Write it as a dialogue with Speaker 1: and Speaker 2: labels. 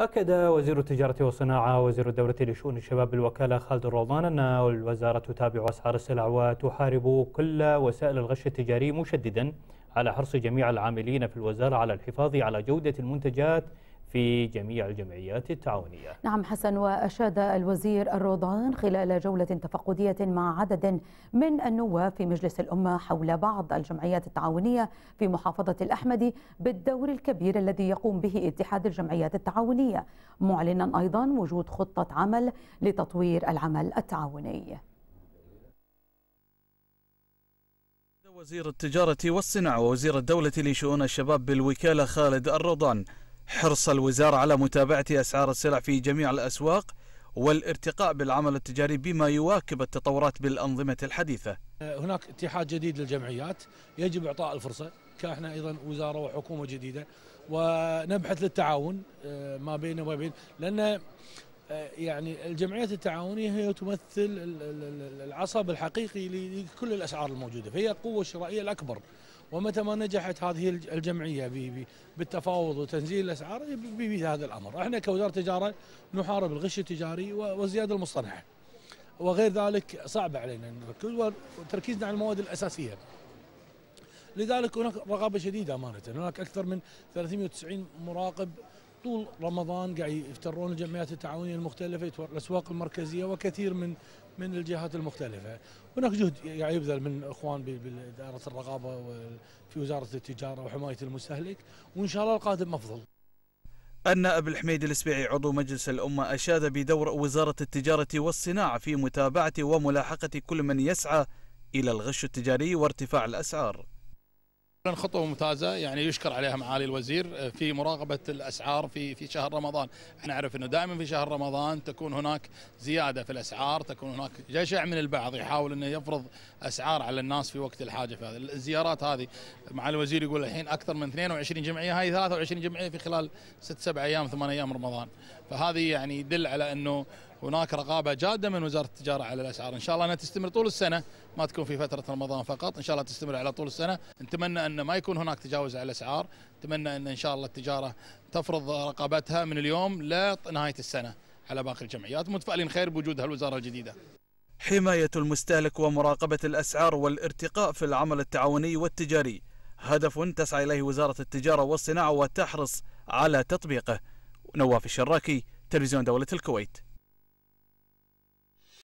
Speaker 1: أكد وزير التجارة والصناعة وزير الدولة لشؤون الشباب بالوكالة خالد الروضان أن الوزارة تتابع أسعار السلع وتحارب كل وسائل الغش التجاري مشددا على حرص جميع العاملين في الوزارة على الحفاظ على جودة المنتجات
Speaker 2: في جميع الجمعيات التعاونية
Speaker 3: نعم حسن وأشاد الوزير الروضان خلال جولة تفقدية مع عدد من النواب في مجلس الأمة حول بعض الجمعيات التعاونية في محافظة الأحمدي بالدور الكبير الذي يقوم به اتحاد الجمعيات التعاونية معلنا أيضا وجود خطة عمل لتطوير العمل التعاوني
Speaker 1: وزير التجارة والصناعة ووزير الدولة لشؤون الشباب بالوكالة خالد الرضان حرص الوزارة على متابعة أسعار السلع في جميع الأسواق والارتقاء بالعمل التجاري بما يواكب التطورات بالأنظمة الحديثة
Speaker 2: هناك اتحاد جديد للجمعيات يجب إعطاء الفرصة كاحنا أيضا وزارة وحكومة جديدة ونبحث للتعاون آه، ما بيننا وما بين لأن آه، يعني الجمعيات التعاونية هي تمثل العصب الحقيقي لكل الأسعار الموجودة فهي القوة الشرائية الأكبر ومتى ما نجحت هذه الجمعية بالتفاوض وتنزيل الأسعار بهذا هذا الأمر احنا كوزارة تجارة نحارب الغش التجاري والزيادة المصطنعة وغير ذلك صعب علينا نركز وتركيزنا على المواد الأساسية لذلك هناك رقابة شديدة أمانة هناك أكثر من 390 مراقب طول رمضان قاعد يفترون الجمعيات التعاونيه المختلفه الاسواق المركزيه وكثير من من الجهات المختلفه هناك جهد قاعد يعني يبذل من اخوان باداره الرقابه في وزاره التجاره وحمايه المستهلك وان شاء الله القادم افضل
Speaker 1: النائب الحميد السبيعي عضو مجلس الأمة أشاد بدور وزارة التجارة والصناعة في متابعة وملاحقة كل من يسعى إلى الغش التجاري وارتفاع الأسعار
Speaker 4: خطوه ممتازه يعني يشكر عليها معالي الوزير آه، في مراقبه الاسعار في في شهر رمضان، احنا نعرف انه دائما في شهر رمضان تكون هناك زياده في الاسعار، تكون هناك جشع من البعض يحاول انه يفرض اسعار على الناس في وقت الحاجه في الزيارات هذه معالي الوزير يقول الحين اكثر من 22 جمعيه، هاي 23 جمعيه في خلال ست سبع ايام ثمان ايام رمضان، فهذه يعني يدل على انه هناك رقابه جاده من وزاره التجاره على الاسعار ان شاء الله انها تستمر طول السنه ما تكون في فتره رمضان فقط ان شاء الله تستمر على طول السنه نتمنى ان ما يكون هناك تجاوز على الاسعار نتمنى ان ان شاء الله التجاره تفرض رقابتها من اليوم لنهايه السنه على باقي الجمعيات متفائلين خير بوجود هالوزاره الجديده
Speaker 1: حماية المستهلك ومراقبة الأسعار والارتقاء في العمل التعاوني والتجاري هدف تسعى إليه وزارة التجارة والصناعة وتحرص على تطبيقه نواف الشراكي تلفزيون دولة الكويت